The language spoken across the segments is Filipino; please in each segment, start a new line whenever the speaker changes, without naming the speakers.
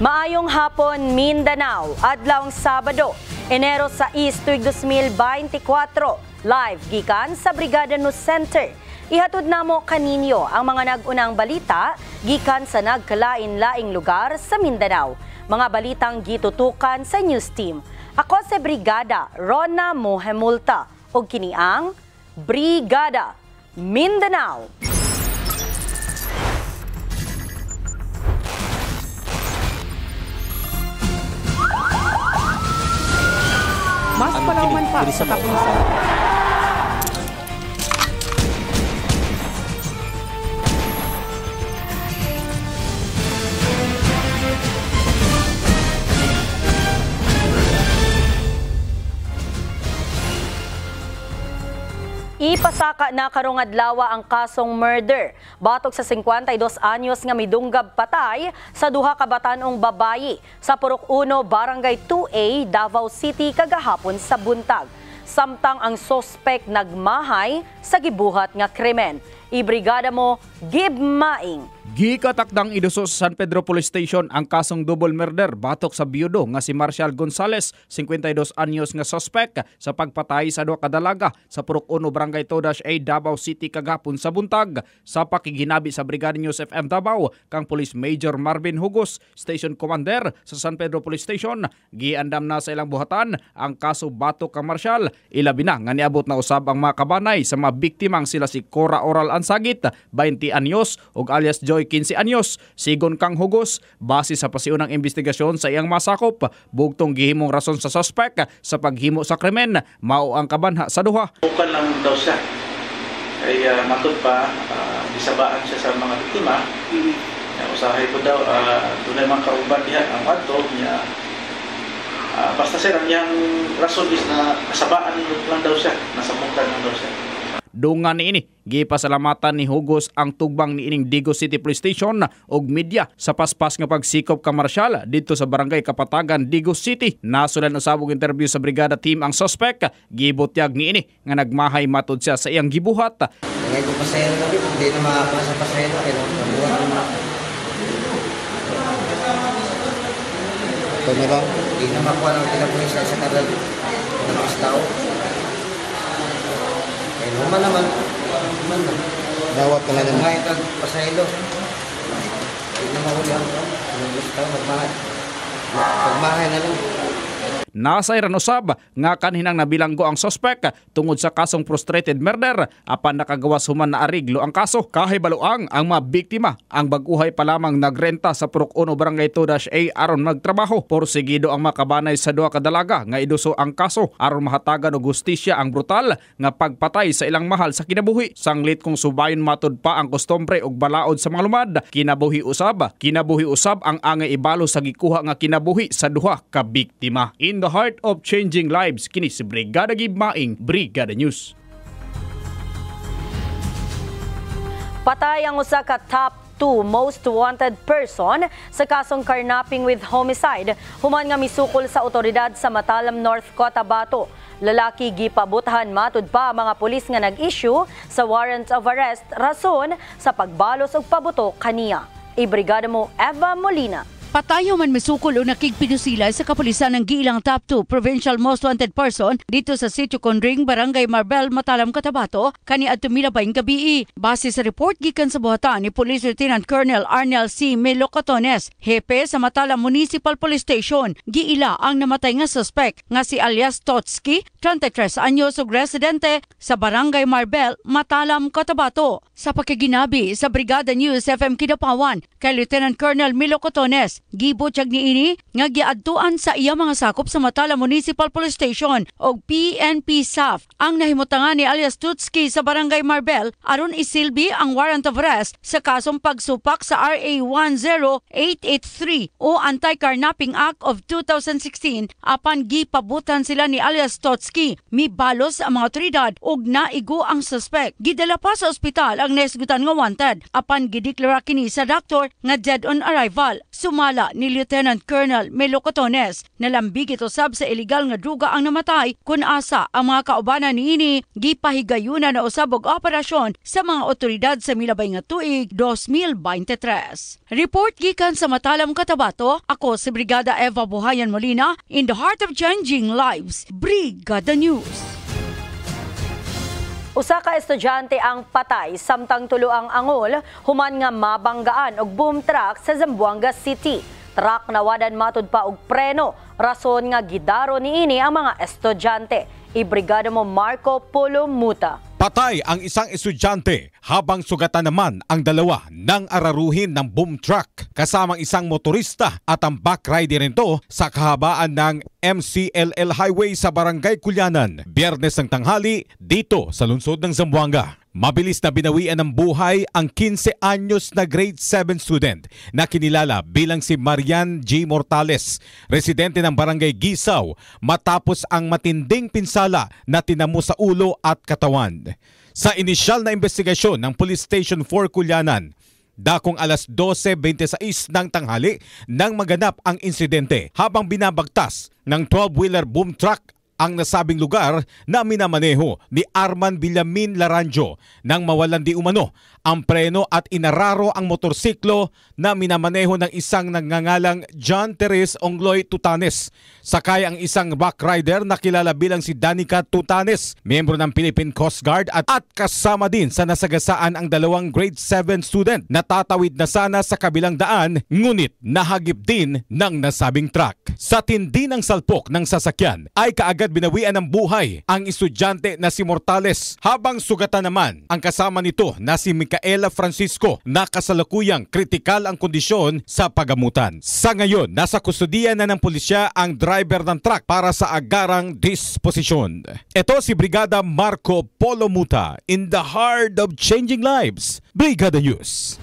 Maayong hapon, Mindanao. adlawng Sabado, Enero 6, 2024. Live gikan sa Brigada News Center. Ihatod na mo kaninyo ang mga nagunang balita gikan sa nagkalain-laing lugar sa Mindanao. Mga balitang gitutukan sa news team. Ako si Brigada Rona Mohemulta o kiniang Brigada Mindanao.
Mas ano, palaman pa sa kapulisan.
Gipasaka na karong adlaw ang kasong murder batok sa 52 anyos nga midunggab patay sa duha ka batanong babayi sa Purok 1 Barangay 2A Davao City kagahapon sa buntag samtang ang sospek nagmahay sa gibuhat nga krimen. Ibrigada mo, Gib Maing.
Gikatakdang iduso sa San Pedro Police Station ang kasong double murder batok sa biyudo nga si Marshall Gonzales, 52 anyos nga suspect sa pagpatay sa duha ka dalaga sa Purok 1 Barangay Todas A Davao City kagapon sa buntag sa pakiginabi sa Brigada News FM Davao kang Police Major Marvin Hugos, Station Commander sa San Pedro Police Station. Giandam na sa ilang buhatan ang kaso batok ka Marshall. Ilabi na nga niabot na usab ang mga kabanay sa mga biktimang sila si Cora Oral an 20 anyos ug alias Joy 15 anyos sigon kang hugos base sa pasiunang investigasyon sa iyang masakop bugtong gihimong rason sa suspect sa paghimo sa krimen mao ang kabanha sa duha
bukan lang daw siya ay uh, matod pa uh, ah, gisabaan siya sa mga biktima mm-hmm. usahay ko daw uh, ah, dunay mga kauban diha ang ato niya uh, basta sir ang niyang rason is na kasabaan lang daw
siya nasamukan lang daw siya
Dungan ni ini, gipasalamatan ni Hugos ang tugbang ni ining Digo City Police Station ug media sa paspas nga pagsikop kamarsyal dito sa barangay Kapatagan, Digo City. Nasulan usabog interview sa brigada team ang suspect, gibutyag ni ini nga nagmahay matod siya sa iyang gibuhat.
Ngayon ko pasayro ko dito, hindi na makapasa pasayro, kailangan ko buhat na
Tumulong, hindi na makuha ng tinapulis sa karal ng mga tao. No? Naman naman.
Naman naman. Dawat ka na naman. Kahit
ang
pasahilo. Hindi naman huli ang magmahay.
Magmahay na lang.
Nasay ran usab nga kanhinang nabilanggo ang sospek tungod sa kasong frustrated murder apan nakagawas human na ariglo ang kaso. Kahibaluang ang mga biktima ang baguhay pa lamang nagrenta sa Prok 1 Barangay 2-A aron magtrabaho. Porsigido ang makabanay sa duha ka dalaga nga iduso ang kaso aron mahatagan og gustisya ang brutal nga pagpatay sa ilang mahal sa kinabuhi. Sanglit kung subayon matod pa ang kostombre og balaod sa mga lumad, kinabuhi usab, kinabuhi usab ang angay ibalo sa gikuha nga kinabuhi sa duha ka biktima. In the heart of changing lives. Kini si Brigada Gibmaing, Brigada News.
Patay ang usa ka top two most wanted person sa kasong carnapping with homicide human nga misukol sa otoridad sa Matalam North Cotabato. Lalaki gipabuthan matud pa mga pulis nga nag-issue sa warrant of arrest rason sa pagbalos og
pabuto kaniya.
Ibrigada mo Eva
Molina Patayo man misukol o nakigpinusila sa kapulisan ng Giilang Top 2 Provincial Most Wanted Person dito sa Sitio Conring, Barangay Marbel, Matalam, Katabato, kani at tumilabayng gabi. E. Base sa report gikan sa buhatan ni Police Lieutenant Colonel Arnel C. Melocotones, hepe sa Matalam Municipal Police Station, giila ang namatay nga suspect nga si alias Totski, 33 anyos ug residente sa Barangay Marbel, Matalam, Katabato. Sa pakiginabi sa Brigada News FM Kidapawan kay Lieutenant Colonel Melocotones, Gibo tiyag ini nga giadtuan sa iya mga sakop sa Matala Municipal Police Station o PNP SAF ang nahimutangan ni alias Tutski sa Barangay Marbel aron isilbi ang warrant of arrest sa kasong pagsupak sa RA 10883 o Anti-Carnapping Act of 2016 apan gipabutan sila ni alias Tutski mibalos ang mga otoridad og naigo ang suspect. Gidala pa sa ospital ang nesgutan nga wanted apan gideklara kini sa doktor nga dead on arrival. Sumala pagkilala ni Lieutenant Colonel Melo Cotones na lambig ito sab sa ilegal nga duga ang namatay kun asa ang mga kaubanan niini gipahigayuna na usab og operasyon sa mga otoridad sa milabay nga tuig 2023. Report gikan sa Matalam Katabato, ako si Brigada Eva Buhayan Molina in the heart of changing lives, Brigada News.
Usa ka estudyante ang patay samtang tulo ang angol human nga mabanggaan og boom truck sa Zamboanga City. Truck nawadan matud pa og preno rason nga gidaro niini ang mga estudyante. Ibrigada mo Marco Polo Muta.
Patay ang isang estudyante habang sugatan naman ang dalawa ng araruhin ng boom truck kasamang isang motorista at ang backrider nito sa kahabaan ng MCLL Highway sa Barangay Kulyanan. Biyernes ng tanghali dito sa lungsod ng Zamboanga. Mabilis na binawian ng buhay ang 15 anyos na grade 7 student na kinilala bilang si Marian G. Mortales, residente ng barangay Gisaw, matapos ang matinding pinsala na tinamo sa ulo at katawan. Sa inisyal na investigasyon ng Police Station 4 Kulyanan, Dakong alas 12.26 ng tanghali nang maganap ang insidente habang binabagtas ng 12-wheeler boom truck ang nasabing lugar na minamaneho ni Arman Villamin Laranjo nang mawalan di umano ang preno at inararo ang motorsiklo na minamaneho ng isang nangangalang John Teres Ongloy Tutanes. Sakay ang isang backrider na kilala bilang si Danica Tutanes, miyembro ng Philippine Coast Guard at, at kasama din sa nasagasaan ang dalawang grade 7 student na tatawid na sana sa kabilang daan ngunit nahagip din ng nasabing truck. Sa tindi ng salpok ng sasakyan ay kaagad binawian ng buhay ang estudyante na si Mortales habang sugatan naman ang kasama nito na si Micaela Francisco na kasalukuyang kritikal ang kondisyon sa pagamutan. Sa ngayon, nasa kustudiya na ng pulisya ang driver ng truck para sa agarang disposisyon. Ito si Brigada Marco Polo Muta in the heart of changing lives. Brigada News.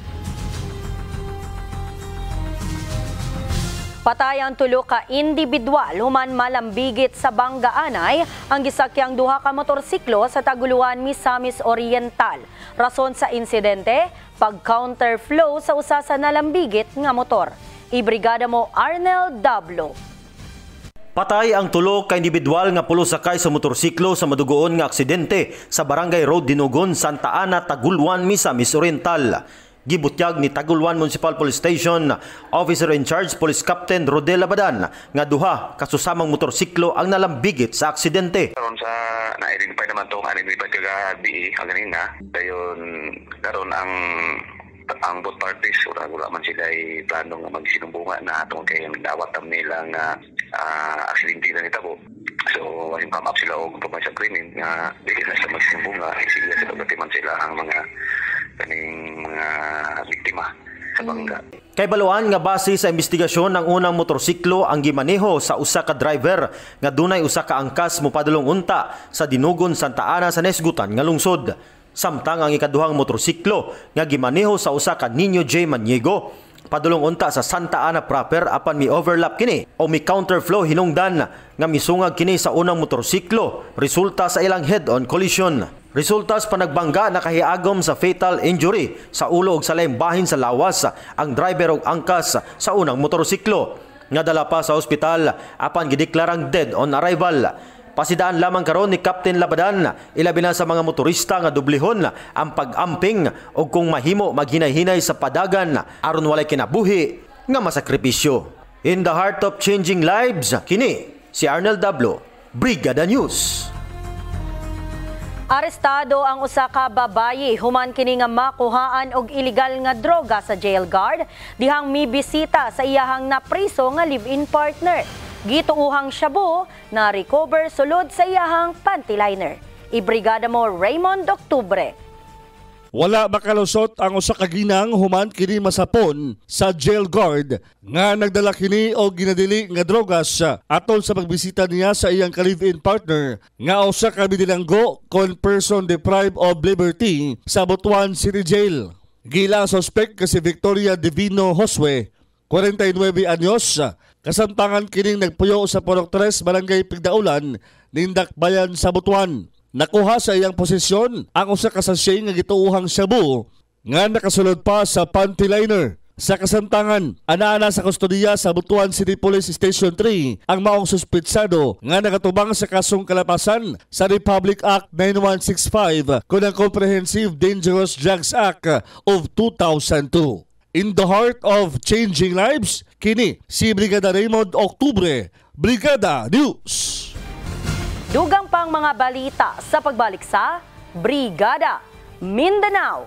Patay ang tulo ka individual human malambigit sa Banggaanay ang gisakyang duha ka motorsiklo sa Taguluan, Misamis Oriental. Rason sa insidente, pag-counterflow sa usa sa nalambigit nga motor. Ibrigada mo Arnel Dablo.
Patay ang tulo ka individual nga pulo sakay sa motorsiklo sa madugoon nga aksidente sa Barangay Road Dinugon, Santa Ana, Taguluan, Misamis Oriental gibutyag ni Taguluan Municipal Police Station Officer in Charge Police Captain Rodel Abadan nga duha kasusamang motorsiklo ang nalambigit sa aksidente.
Karon sa na-identify naman tong ani identify kagabi ang kanina dayon karon ang ang both parties wala wala man sila ay plano nga magsinumbunga na atong kay ang dawatam nila nga uh, aksidente na nitabo so walang come up sila og pagmasya krimen nga dili na sa magsinumbunga sila sa pagatiman sila ang mga kaning mga ah, biktima sa mm. bangga. Mm.
Kay baluan nga base sa investigasyon ng unang motorsiklo ang gimaneho sa usa ka driver nga dunay usa ka angkas mopadulong unta sa Dinugon Santa Ana sa Nesgutan nga lungsod. Samtang ang ikaduhang motorsiklo nga gimaneho sa usa ka Nino J Maniego padulong unta sa Santa Ana proper apan mi overlap kini o mi counterflow hinungdan nga misungag kini sa unang motorsiklo resulta sa ilang head-on collision. Resulta sa panagbangga nakahiagom sa fatal injury sa ulo ug sa lembahin sa lawas ang driver og angkas sa unang motorsiklo nga dala pa sa ospital apan gideklarang dead on arrival. Pasidaan lamang karon ni Captain Labadan ilabi na sa mga motorista nga dublihon ang pag-amping o kung mahimo maghinay-hinay sa padagan aron walay kinabuhi nga masakripisyo. In the heart of changing lives, kini si Arnel Dablo, Brigada News.
Arestado ang usa ka babayi human kini nga makuhaan og iligal nga droga sa jail guard dihang mibisita sa iyahang napriso nga live-in partner. Gituuhang shabu na recover sulod sa iyahang panty liner. Ibrigada mo Raymond Octubre
wala makalusot ang usa ka ginang human kini masapon sa jail guard nga nagdala kini og ginadili nga drogas aton sa pagbisita niya sa iyang ka in partner nga usa ka binilanggo kon person deprived of liberty sa Butuan City Jail. Gila suspect si Victoria Divino Josue 49 anyos, kasamtangan kining nagpuyo sa Porok 3, Barangay Pigdaulan, Nindakbayan sa Butuan. Nakuha sa iyang posisyon ang usa ka sachet nga gituohang shabu nga nakasulod pa sa panty liner. Sa kasantangan, anaana sa kustodiya sa Butuan City Police Station 3 ang maong suspitsado nga nakatubang sa kasong kalapasan sa Republic Act 9165 kung ang Comprehensive Dangerous Drugs Act of 2002. In the heart of changing lives, kini si Brigada Raymond Oktubre, Brigada News.
Dugang pang mga balita sa pagbalik sa Brigada Mindanao.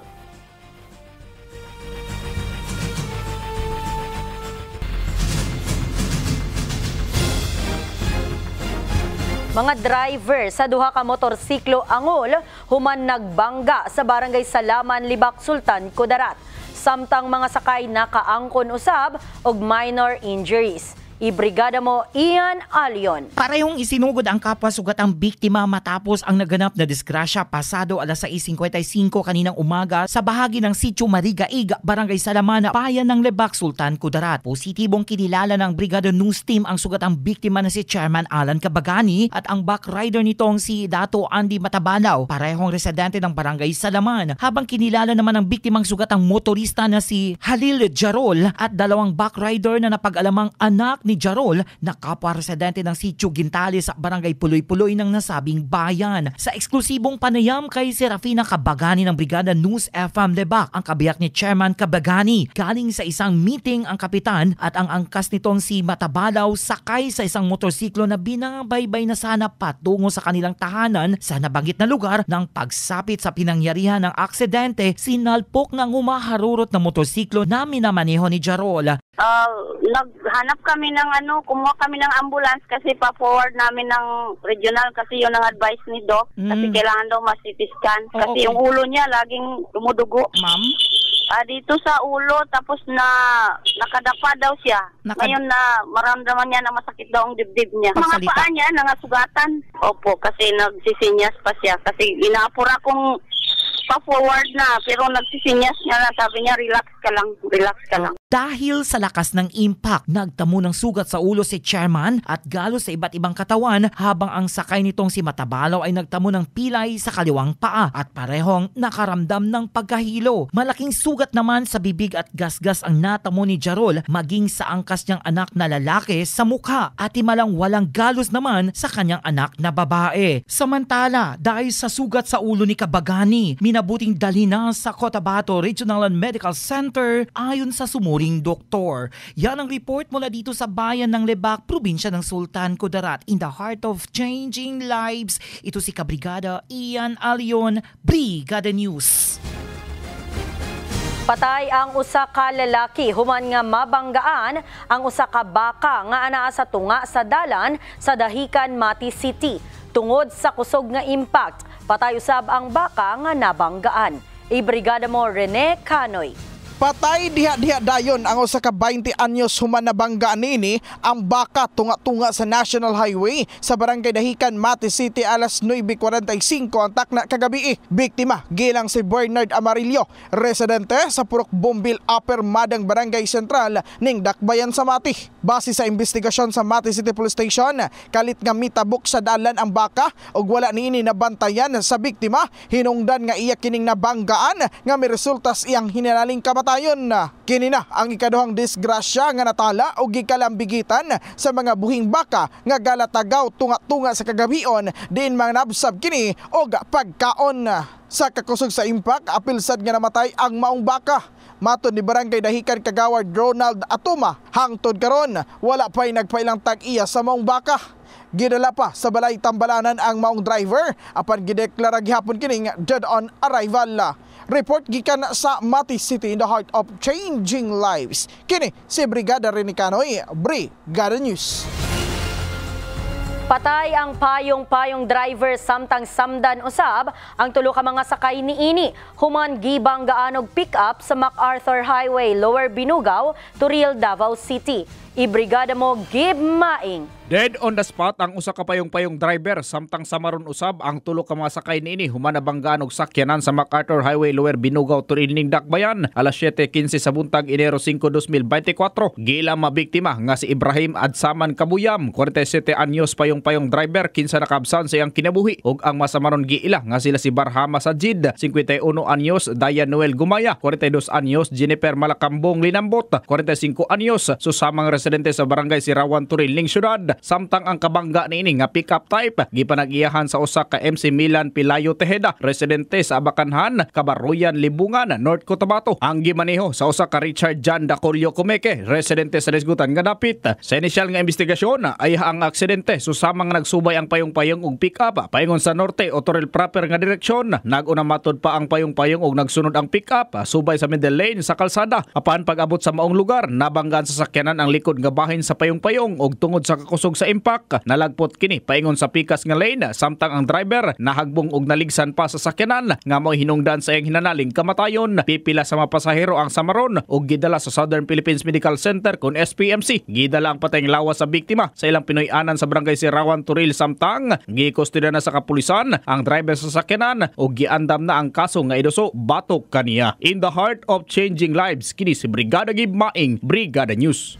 Mga driver sa duha ka motorsiklo angol human nagbangga sa barangay Salaman Libak Sultan Kudarat samtang mga sakay nakaangkon usab og minor injuries. Ibrigada
mo Ian Alion. Parehong isinugod ang kapwa sugatang biktima matapos ang naganap na disgrasya pasado alas 6.55 kaninang umaga sa bahagi ng Sitio Marigaig, Barangay Salamana, Bayan ng Lebak, Sultan Kudarat. Positibong kinilala ng Brigada News Team ang sugatang biktima na si Chairman Alan Kabagani at ang backrider nitong si Dato Andy Matabanaw, parehong residente ng Barangay Salaman, habang kinilala naman ang biktimang sugatang motorista na si Halil Jarol at dalawang backrider na napag-alamang anak ni Jarol na kapwa-residente ng Sitio Gintales sa Barangay Puloy-Puloy ng nasabing bayan. Sa eksklusibong panayam kay Serafina Kabagani ng Brigada News FM Debak, ang kabiyak ni Chairman Kabagani, galing sa isang meeting ang kapitan at ang angkas nitong si Matabalaw sakay sa isang motorsiklo na binabaybay na sana patungo sa kanilang tahanan sa nabanggit na lugar ng pagsapit sa pinangyarihan ng aksidente, sinalpok ng umaharurot na motorsiklo na minamaneho ni Jarol
uh, naghanap kami ng ano, kumuha kami ng ambulance kasi pa-forward namin ng regional kasi yun ang advice ni Doc. Mm. Kasi kailangan daw mas ct scan. Oh, kasi okay. yung ulo niya laging dumudugo. Ma'am? Ah, dito sa ulo, tapos na nakadapa daw siya. Nakad- Ngayon na maramdaman niya na masakit daw ang dibdib niya. Pagsalita. Mga paa niya, nangasugatan. Opo, kasi nagsisinyas pa siya.
Kasi inaapura kong pa-forward na, pero nagsisinyas niya na. Sabi niya, relax ka
lang, relax ka lang. Dahil sa lakas ng impact, nagtamo ng sugat sa ulo si chairman at galo sa iba't ibang katawan habang ang sakay nitong si Matabalaw ay nagtamo ng pilay sa kaliwang paa at parehong nakaramdam ng pagkahilo. Malaking sugat naman sa bibig at gasgas ang natamo ni Jarol maging sa angkas niyang anak na lalaki sa mukha at imalang walang galos naman sa kanyang anak na babae. Samantala, dahil sa sugat sa ulo ni Kabagani, minabuting dalhin na sa Cotabato Regional and Medical Center ayon sa sumunod Turing Doktor. Yan ang report mula dito sa bayan ng Lebak, probinsya ng Sultan Kudarat in the heart of changing lives. Ito si Kabrigada Ian Alion, Brigada News. Patay ang
usa ka lalaki human nga mabanggaan ang usa ka baka nga anaa sa tunga sa dalan sa Dahican Mati City tungod sa kusog nga impact. Patay usab ang baka nga nabanggaan. Ibrigada mo Rene Canoy.
Patay diha-diha dayon ang usa ka 20 anyos human na bangga nini ang baka tunga-tunga sa National Highway sa Barangay Dahikan, Mati City alas 9:45 ang takna kagabi. Eh, biktima gilang si Bernard Amarillo, residente sa Purok Bombil Upper Madang Barangay Sentral ning Dakbayan sa Mati. Base sa investigasyon sa Mati City Police Station, kalit nga mitabok sa dalan ang baka ug wala nini nabantayan sa biktima, hinungdan nga iya kining nabanggaan nga miresultas iyang hinalaling kamatayan Namatayon na ah, kini na ang ikaduhang disgrasya nga natala o gikalambigitan sa mga buhing baka nga galatagaw tunga-tunga sa kagabion din mga nabsab kini o pagkaon. Sa kakusog sa impact, apil sad nga namatay ang maong baka. Matod ni Barangay Dahikan Kagawad Ronald Atuma, hangtod karon wala pa'y nagpailang tag-iya sa maong baka. Gidala pa sa balay tambalanan ang maong driver apan gideklara gihapon kining dead on arrival. Report gikan sa Mati City in the heart of changing lives. Kini si Brigada Renicanoy, Brigada News.
Patay ang payong-payong driver samtang samdan usab ang tulo ka mga sakay niini human gibang gaanog pick-up sa MacArthur Highway, Lower Binugaw, to Real Davao City. Ibrigada mo give maing
Dead on the spot ang usa ka payong-payong driver samtang samaron usab ang tulo ka mga sakay niini human nabanggaan og sakyanan sa MacArthur Highway Lower Binugaw to ining Dakbayan alas 7:15 sa buntag Enero 5 2024 gila mabiktima nga si Ibrahim Adsaman Kabuyam 47 anyos payong-payong driver kinsa nakabsan sa iyang kinabuhi ug ang masamaron giila nga sila si Barhama Sajid 51 anyos Dayan Noel Gumaya 42 anyos Jennifer Malakambong Linambot 45 anyos susamang residente sa barangay Sirawan Turilning syudad samtang ang kabangga niini nga pickup type gipanagiyahan sa usa ka MC Milan Pilayo Tejeda residente sa Abakanhan, Kabaruyan, Libungan, North Cotabato. Ang gimaneho sa usa ka Richard John Dacolio Kumeke residente sa Lisgutan nga dapit. Sa inisyal nga investigasyon ay ang aksidente susama nga nagsubay ang payong-payong og pickup paingon sa norte o proper nga direksyon. Naguna matod pa ang payong-payong og nagsunod ang pickup subay sa middle lane sa kalsada. Apan pag-abot sa maong lugar nabanggaan sa sakyanan ang likod nga bahin sa payong-payong og tungod sa kakusog kusog sa impact nalagpot kini paingon sa pikas nga lane samtang ang driver nahagbong og naligsan pa sa sakyanan nga mao hinungdan sa iyang hinanaling kamatayon pipila sa mga pasahero ang samaron og gidala sa Southern Philippines Medical Center kon SPMC gidala ang patayng lawas sa biktima sa ilang Pinoy-anan sa barangay si Sirawan Turil samtang gikustida na sa kapulisan ang driver sa sakyanan og giandam na ang kaso nga iduso batok kaniya in the heart of changing lives kini si Brigada Gib Maing Brigada News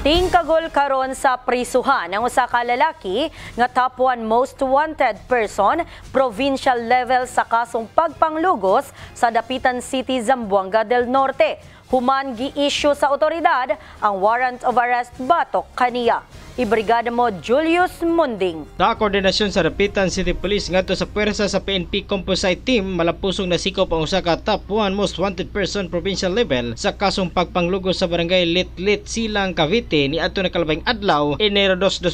Tingkagol karon sa prisuhan ang usa ka lalaki nga top 1 most wanted person provincial level sa kasong pagpanglugos sa Dapitan City, Zamboanga del Norte. Human gi-issue sa otoridad ang warrant of arrest batok kaniya. Ibrigada mo Julius Munding.
Nakakoordinasyon sa Repitan City Police ngadto sa pwersa sa PNP Composite Team malapusong nasikop ang usa ka top 1 most wanted person provincial level sa kasong pagpanglugo sa barangay Litlit Silang Cavite ni adto na nakalabing adlaw Enero 2,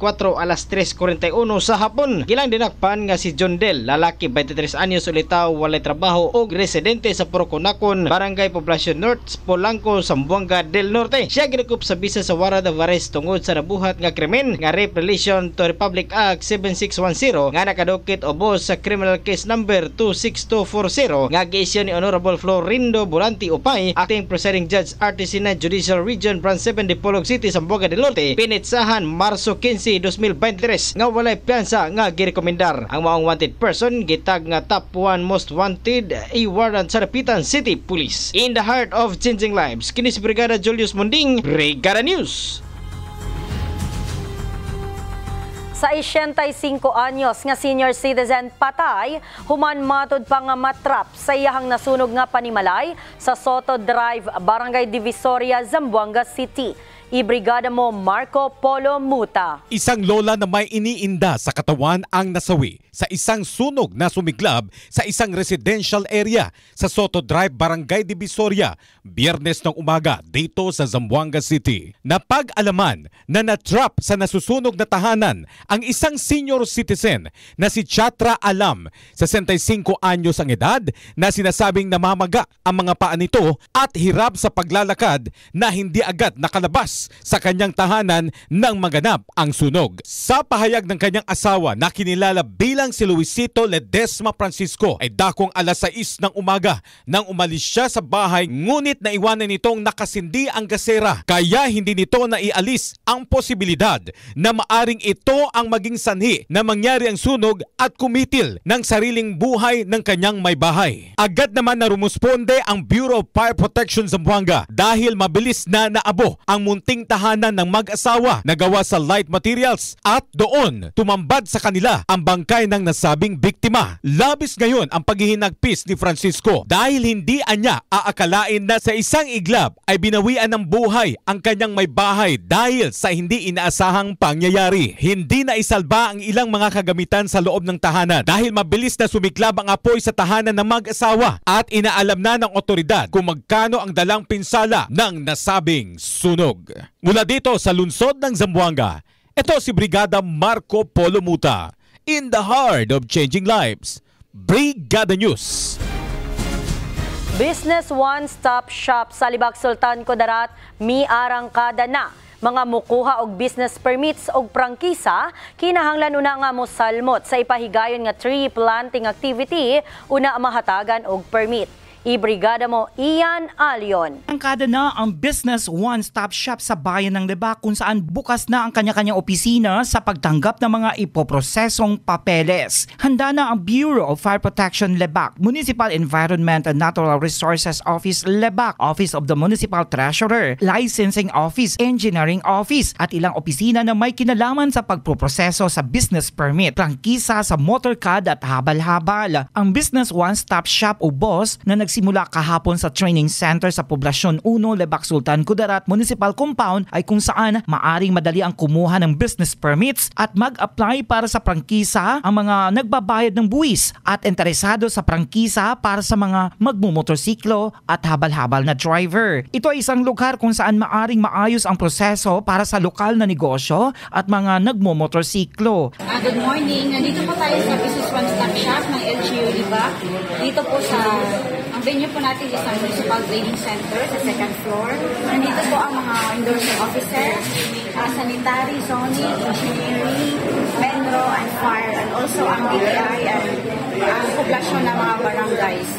2024 alas 3:41 sa hapon. Gilang dinakpan nga si John Del, lalaki 23 anyos ulitaw, walay trabaho og residente sa Poroconacon, Barangay Poblacion North, Polanco, Sambuanga del Norte. Siya ginakup sa bisa sa Warad Avares tungod sa nabuhay lahat nga krimen nga rape relation to Republic Act 7610 nga nakadukit obos sa criminal case number 26240 nga giisyu ni Honorable Florindo Bulanti Upay acting presiding judge RTC 9 Judicial Region Branch 7 Dipolog City Sambuaga de Norte pinitsahan Marso 15 2023 nga walay piyansa nga girekomendar ang maong wanted person gitag nga top 1 most wanted a warrant sa Rapitan City Police in the heart of changing lives kinis Brigada Julius Munding Brigada News
Sa 85 anyos nga senior citizen patay, human matod pa nga matrap sa iyang nasunog nga panimalay sa Soto Drive, Barangay Divisoria, Zamboanga City. Ibrigada
mo Marco Polo Muta. Isang lola na may iniinda sa katawan ang nasawi sa isang sunog na sumiglab sa isang residential area sa Soto Drive, Barangay Divisoria, biyernes ng umaga dito sa Zamboanga City. Napag-alaman na natrap sa nasusunog na tahanan ang isang senior citizen na si Chatra Alam, 65 anyos ang edad na sinasabing namamaga ang mga paa nito at hirap sa paglalakad na hindi agad nakalabas sa kanyang tahanan nang maganap ang sunog. Sa pahayag ng kanyang asawa na kinilala bilang Kabilang si Luisito Ledesma Francisco ay dakong alas 6 ng umaga nang umalis siya sa bahay ngunit naiwanan nitong nakasindi ang gasera kaya hindi nito naialis ang posibilidad na maaring ito ang maging sanhi na mangyari ang sunog at kumitil ng sariling buhay ng kanyang may bahay. Agad naman na rumusponde ang Bureau of Fire Protection Zamboanga dahil mabilis na naabo ang munting tahanan ng mag-asawa na gawa sa light materials at doon tumambad sa kanila ang bangkay ng nasabing biktima. Labis ngayon ang paghihinagpis ni Francisco dahil hindi anya aakalain na sa isang iglap ay binawian ng buhay ang kanyang may bahay dahil sa hindi inaasahang pangyayari. Hindi na isalba ang ilang mga kagamitan sa loob ng tahanan dahil mabilis na sumiklab ang apoy sa tahanan ng mag-asawa at inaalam na ng otoridad kung magkano ang dalang pinsala ng nasabing sunog. Mula dito sa lungsod ng Zamboanga, ito si Brigada Marco Polo Muta in the heart of changing lives. Brigada News.
Business One Stop Shop sa Libak Sultan Kodarat, mi arangkada na. Mga mukuha og business permits og prangkisa, kinahanglan una nga mo salmot sa ipahigayon nga tree planting activity, una mahatagan og permit. Ibrigada
mo Ian Alion. Angkada na ang business one-stop shop sa bayan ng Deba kung saan bukas na ang kanya-kanyang opisina sa pagtanggap ng mga ipoprosesong papeles. Handa na ang Bureau of Fire Protection Lebac, Municipal Environment and Natural Resources Office Lebac, Office of the Municipal Treasurer, Licensing Office, Engineering Office at ilang opisina na may kinalaman sa pagpoproseso sa business permit, prangkisa sa motorcad at habal-habal. Ang business one-stop shop o boss na nag nagsimula kahapon sa training center sa Poblasyon 1, Lebak Sultan Kudarat Municipal Compound ay kung saan maaring madali ang kumuha ng business permits at mag-apply para sa prangkisa ang mga nagbabayad ng buwis at interesado sa prangkisa para sa mga magmumotorsiklo at habal-habal na driver. Ito ay isang lugar kung saan maaring maayos ang proseso para sa lokal na negosyo at mga nagmumotorsiklo.
Uh, good morning. Nandito po tayo sa Business One Stop Shop ng LGU Libak. Dito po sa venue po natin is ang Municipal Training Center sa second floor. Nandito po ang mga indoor officer, uh, sanitary, zoning, engineering, metro, and fire, and also ang DPI and ang ah, populasyon ng mga barangays.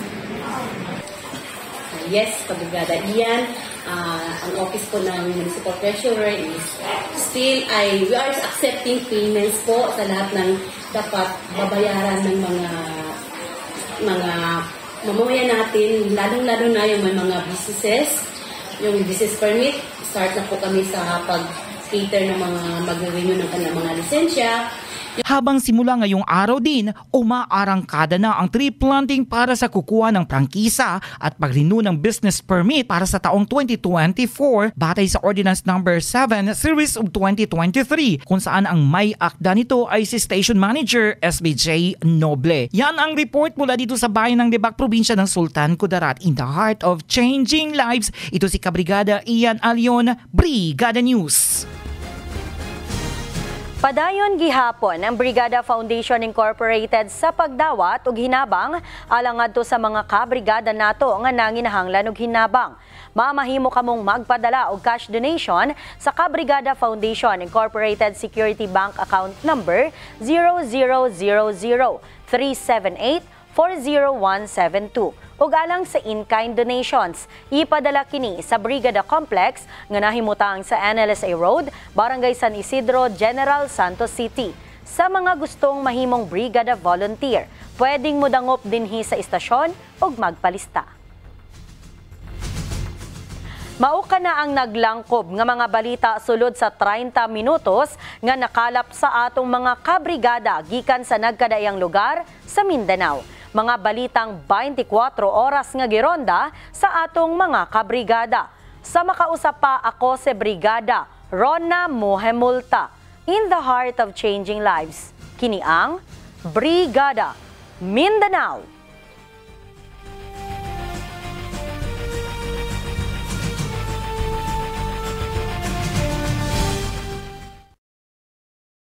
Yes, Kabugada Ian. Uh, ang office po ng Municipal Treasurer is still ay we are accepting payments po sa lahat ng dapat babayaran ng mga mga mamuya natin, lalong-lalo na yung may mga businesses, yung business permit, start na po kami sa pag-cater ng mga mag-renew ng kanilang mga lisensya,
habang simula ngayong araw din, umaarangkada na ang tree planting para sa kukuha ng prangkisa at pagrenew ng business permit para sa taong 2024 batay sa Ordinance Number no. 7 Series of 2023 kung saan ang may akda nito ay si Station Manager SBJ Noble. Yan ang report mula dito sa bayan ng Debak, probinsya ng Sultan Kudarat in the heart of changing lives. Ito si Kabrigada Ian Alion, Brigada News.
Padayon gihapon ang Brigada Foundation Incorporated sa pagdawat ug hinabang alang adto sa mga kabrigada nato nga nanginahanglan og hinabang. Mamahimo kamong magpadala og cash donation sa Kabrigada Foundation Incorporated Security Bank account number 0000378 40172 o galang sa in-kind donations. Ipadala kini sa Brigada Complex nga nahimutang sa NLSA Road, Barangay San Isidro, General Santos City. Sa mga gustong mahimong Brigada Volunteer, pwedeng mudangop dinhi sa istasyon ug magpalista. Mao ka na ang naglangkob nga mga balita sulod sa 30 minutos nga nakalap sa atong mga kabrigada gikan sa nagkadaiyang lugar sa Mindanao mga balitang 24 oras nga gironda sa atong mga kabrigada. Sa makausap pa ako sa Brigada Rona Mohemulta in the heart of changing lives. Kini ang Brigada Mindanao.